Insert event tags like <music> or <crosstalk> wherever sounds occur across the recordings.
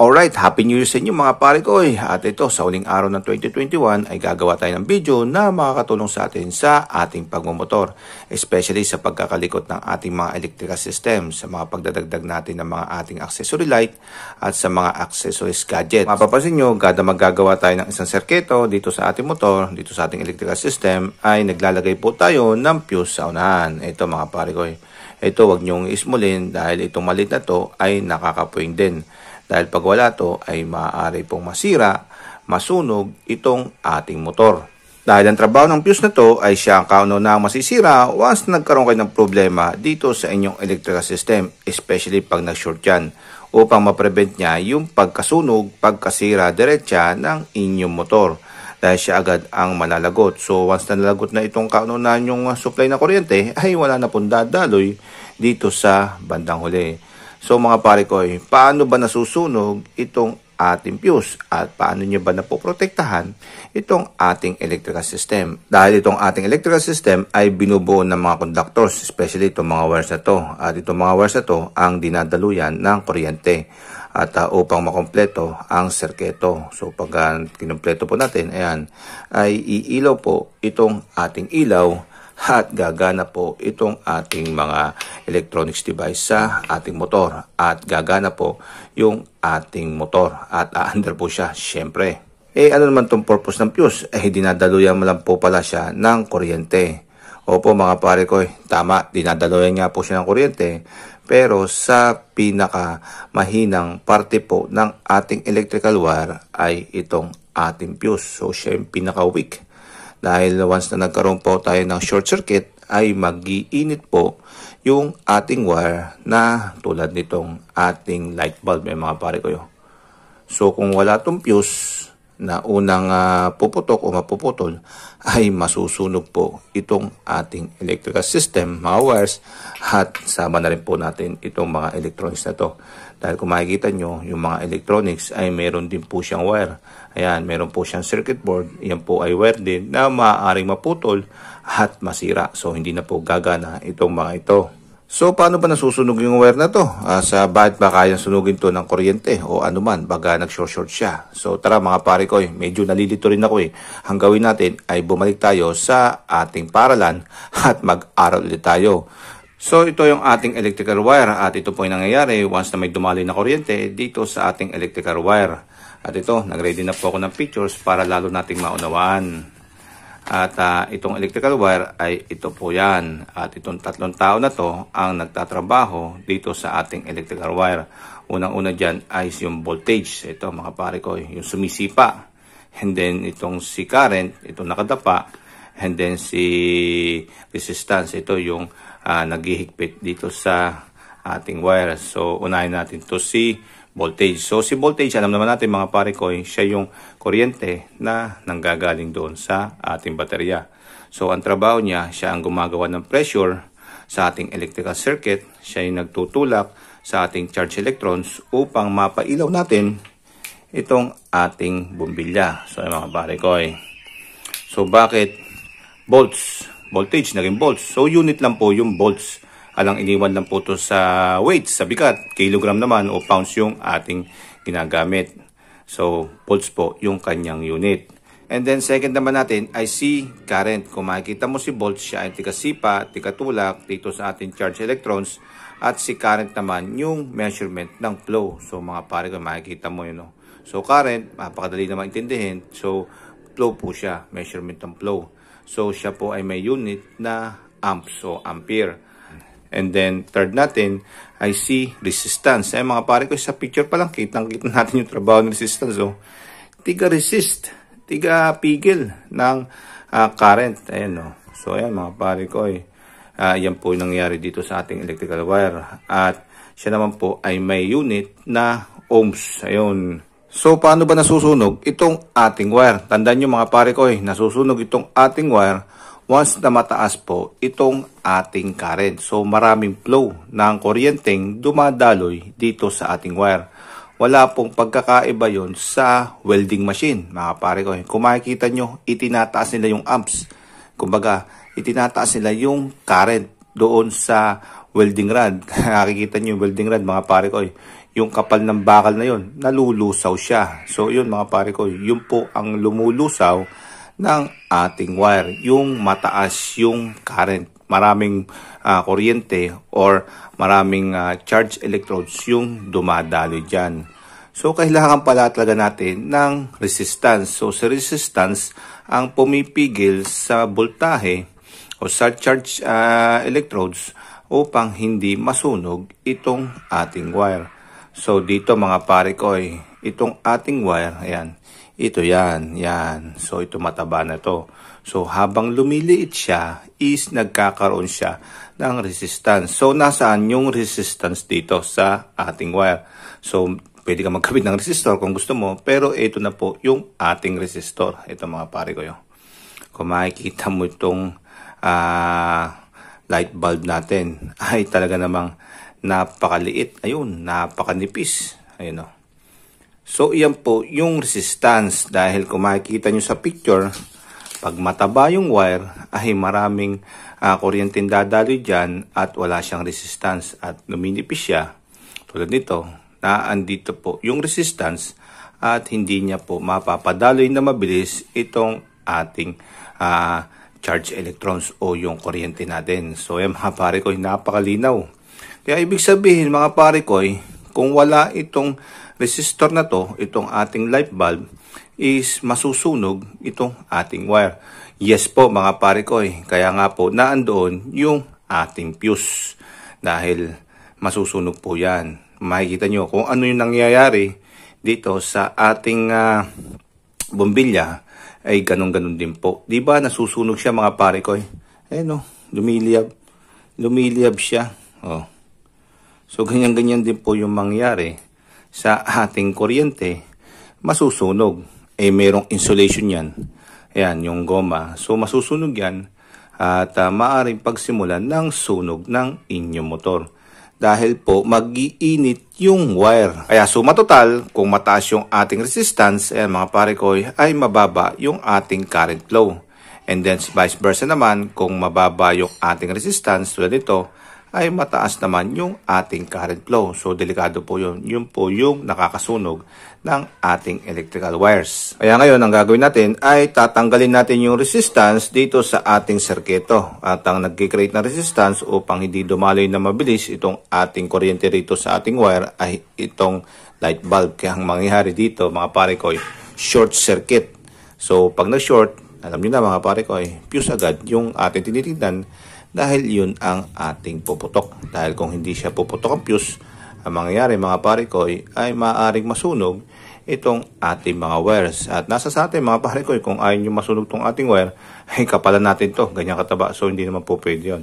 Alright, Happy New Year sa inyo mga pare ko. At ito, sa uling araw ng 2021 ay gagawa tayo ng video na makakatulong sa atin sa ating pagmumotor. Especially sa pagkakalikot ng ating mga electrical system, sa mga pagdadagdag natin ng mga ating accessory light at sa mga accessories gadget. Mapapansin nyo, kada magagawa tayo ng isang serketo dito sa ating motor, dito sa ating electrical system, ay naglalagay po tayo ng fuse sa unahan. Ito mga pare ko. Ito, wag nyong ismulin dahil itong malit na to ay nakakapuing din. Dahil pag wala to ay maaari pong masira, masunog itong ating motor. Dahil ang trabaho ng fuse na to ay siya ang kauna masisira once nagkaroon kayo ng problema dito sa inyong electrical system, especially pag nag-short yan, upang maprevent niya yung pagkasunog, pagkasira diretsya ng inyong motor dahil siya agad ang malalagot. So once na nalagot na itong kauna yung ah, supply na kuryente ay wala na pong dadaloy dito sa bandang huli. So mga pare ko, eh, paano ba nasusunog itong ating fuse at paano niya ba napoprotektahan itong ating electrical system. Dahil itong ating electrical system ay binubuo ng mga conductors, especially itong mga wires na to. At itong mga wires na to ang dinadaluyan ng kuryente at uh, upang makompleto ang sirketo. So pag uh, ah, kinompleto po natin, ayan, ay iilaw po itong ating ilaw at gagana po itong ating mga electronics device sa ating motor at gagana po yung ating motor at aandar po siya syempre. Eh ano naman tong purpose ng fuse? Eh dinadaluyan mo lang po pala siya ng kuryente. Opo mga pare ko, eh, tama, dinadaluyan nga po siya ng kuryente. Pero sa pinaka mahinang parte po ng ating electrical wire ay itong ating fuse. So siya yung pinaka weak dahil once na nagkaroon po tayo ng short circuit, ay magiinit po yung ating wire na tulad nitong ating light bulb, eh, mga pare ko yun. So kung wala tong fuse, na unang uh, puputok o mapuputol ay masusunog po itong ating electrical system, mga wires at sama na rin po natin itong mga electronics na to. Dahil kung makikita nyo, yung mga electronics ay meron din po siyang wire. Ayan, meron po siyang circuit board. Yan po ay wire din na maaaring maputol at masira. So, hindi na po gagana itong mga ito. So paano ba nasusunog yung wire na to? Uh, sa bakit ba kayang sunugin to ng kuryente o ano man baga nag-short-short siya? So tara mga pare ko, eh, medyo nalilito rin ako eh. Ang gawin natin ay bumalik tayo sa ating paralan <laughs> at mag-aral ulit tayo. So ito yung ating electrical wire at ito po yung nangyayari once na may dumaloy na kuryente dito sa ating electrical wire. At ito, nag-ready na po ako ng pictures para lalo nating maunawaan. At uh, itong electrical wire ay ito po yan. At itong tatlong tao na to ang nagtatrabaho dito sa ating electrical wire. Unang-una dyan ay yung voltage. Ito mga pare ko, yung sumisipa. And then itong si current, itong nakadapa. And then si resistance, ito yung uh, naghihigpit dito sa ating wire. So unahin natin to si voltage. So si voltage, alam naman natin mga pare ko, eh, siya yung kuryente na nanggagaling doon sa ating baterya. So ang trabaho niya, siya ang gumagawa ng pressure sa ating electrical circuit. Siya yung nagtutulak sa ating charge electrons upang mapailaw natin itong ating bombilya. So mga pare ko, eh. so bakit volts? Voltage naging volts. So unit lang po yung volts Alang iniwan lang po to sa weight, sa bigat. Kilogram naman o pounds yung ating ginagamit. So, volts po yung kanyang unit. And then second naman natin ay si current. Kung makikita mo si volts, siya ay tika-sipa, tika-tulak dito sa ating charge electrons. At si current naman yung measurement ng flow. So mga pare ko makikita mo yun. No? So current, napakadali naman intindihin. So flow po siya, measurement ng flow. So siya po ay may unit na amps o so ampere. And then, third natin I see resistance. Eh, mga pare ko, sa picture pa lang, kitang-kita <laughs> natin yung trabaho ng resistance. Oh. Tiga-resist, tiga-pigil ng uh, current. Ayan, oh. So, ayan mga pare ko, eh. Uh, yan po yung nangyari dito sa ating electrical wire. At siya naman po ay may unit na ohms. Ayun. So, paano ba nasusunog itong ating wire? Tandaan nyo mga pare ko, eh, nasusunog itong ating wire once na mataas po itong ating current. So maraming flow ng kuryenteng dumadaloy dito sa ating wire. Wala pong pagkakaiba yon sa welding machine, mga pare ko. Kung makikita nyo, itinataas nila yung amps. Kumbaga, itinataas nila yung current doon sa welding rod. <laughs> Nakikita nyo yung welding rod, mga pare ko. Yung kapal ng bakal na yon, nalulusaw siya. So yun, mga pare ko, yun po ang lumulusaw ng ating wire. Yung mataas yung current. Maraming uh, kuryente or maraming uh, charge electrodes yung dumadaloy dyan. So, kailangan pala talaga natin ng resistance. So, si resistance ang pumipigil sa voltahe o sa charge uh, electrodes upang hindi masunog itong ating wire. So, dito mga pare ko, eh, itong ating wire, ayan, ito yan, yan. So ito mataba na to. So habang lumiliit siya, is nagkakaroon siya ng resistance. So nasaan yung resistance dito sa ating wire? So pwede ka magkabit ng resistor kung gusto mo. Pero ito na po yung ating resistor. Ito mga pare ko yun. Kung makikita mo itong uh, light bulb natin, <laughs> ay talaga namang napakaliit. Ayun, napakanipis. Ayun o. Oh. No? So, iyan po yung resistance dahil kung makikita nyo sa picture, pag mataba yung wire, ay maraming uh, ah, kuryenteng dadaloy dyan at wala siyang resistance at luminipis siya. Tulad nito, na po yung resistance at hindi niya po mapapadaloy na mabilis itong ating uh, charge electrons o yung kuryente natin. So, yan mga pare ko, napakalinaw. Kaya ibig sabihin mga pare ko, kung wala itong resistor na to, itong ating light bulb, is masusunog itong ating wire. Yes po mga pare ko eh. Kaya nga po naandoon yung ating fuse. Dahil masusunog po yan. Makikita nyo kung ano yung nangyayari dito sa ating uh, bombilya ay ganun-ganun din po. Di ba nasusunog siya mga pare ko eh. Ayan eh, o, lumiliyab. Lumiliyab siya. Oh. So ganyan-ganyan din po yung mangyari sa ating kuryente, masusunog. Eh, merong insulation yan. Ayan, yung goma. So, masusunog yan at uh, maaaring pagsimulan ng sunog ng inyong motor. Dahil po, magiinit yung wire. Kaya so, total, kung mataas yung ating resistance, ayan mga pare ko, ay mababa yung ating current flow. And then vice versa naman, kung mababa yung ating resistance tulad nito, ay mataas naman yung ating current flow. So, delikado po yun. Yun po yung nakakasunog ng ating electrical wires. Kaya ngayon, ang gagawin natin ay tatanggalin natin yung resistance dito sa ating serketo. At ang nag-create ng resistance upang hindi dumaloy na mabilis itong ating kuryente rito sa ating wire ay itong light bulb. Kaya ang mangyayari dito, mga pare ko, short circuit. So, pag na-short, alam niyo na mga pare ko, fuse agad yung ating tinitingnan dahil yun ang ating puputok. Dahil kung hindi siya puputok ang fuse, ang mangyayari mga pare ko ay maaaring masunog itong ating mga wires. At nasa sa atin mga pare ko, kung ayaw nyo masunog tong ating wire, <laughs> ay kapalan natin to, ganyan kataba. So hindi naman po pwede yun.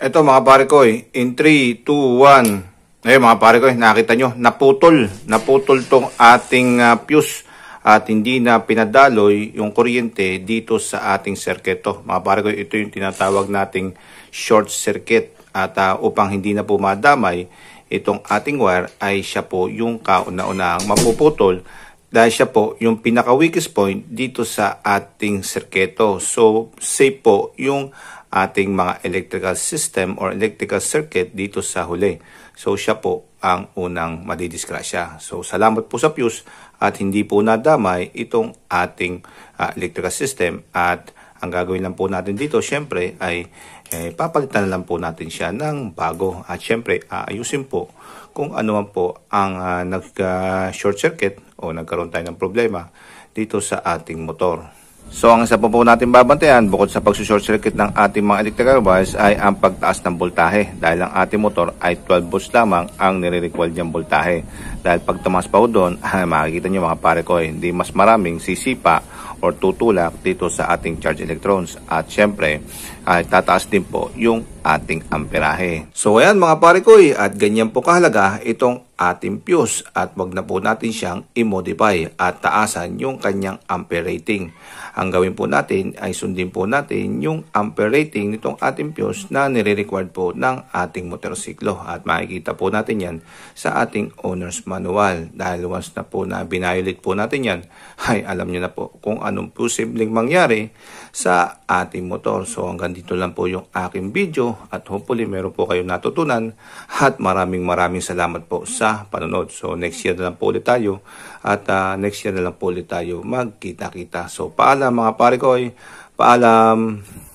Ito mga pare ko, in 3, 2, 1. Ayun mga pare ko, nakita nyo, naputol. Naputol tong ating uh, fuse at hindi na pinadaloy yung kuryente dito sa ating sirketo. Mga pare ito yung tinatawag nating short circuit at uh, upang hindi na pumadamay itong ating wire ay siya po yung kauna-unahang mapuputol dahil siya po yung pinaka-weakest point dito sa ating sirketo. So, safe po yung ating mga electrical system or electrical circuit dito sa huli. So, siya po ang unang madidiskrasya. So salamat po sa Pius at hindi po nadamay itong ating uh, electrical system at ang gagawin lang po natin dito syempre ay eh, papalitan lang po natin siya ng bago at syempre aayusin po kung ano man po ang uh, ah, nag-short ah, uh, circuit o nagkaroon tayo ng problema dito sa ating motor. So ang isa po po natin babantayan bukod sa pagsusort circuit ng ating mga electrical wires ay ang pagtaas ng voltahe dahil ang ating motor ay 12 volts lamang ang nire-require niyang voltahe. Dahil pag tumas pa doon, <laughs> ay makikita niyo mga pare ko, eh, hindi mas maraming sisipa or tutulak dito sa ating charge electrons. At syempre, ay tataas din po yung ating amperahe. So ayan mga pare ko, eh, at ganyan po kahalaga itong ating fuse at wag na po natin siyang i-modify at taasan yung kanyang ampere rating. Ang gawin po natin ay sundin po natin yung ampere rating nitong ating fuse na nire-required po ng ating motorsiklo at makikita po natin yan sa ating owner's manual dahil once na po na binayulit po natin yan <laughs> ay alam nyo na po kung anong posibleng mangyari sa ating motor. So hanggang dito lang po yung aking video at hopefully meron po kayong natutunan at maraming maraming salamat po sa panonood. So next year na lang po ulit tayo at uh, next year na lang po ulit tayo magkita-kita. So paalam mga pare ko, paalam!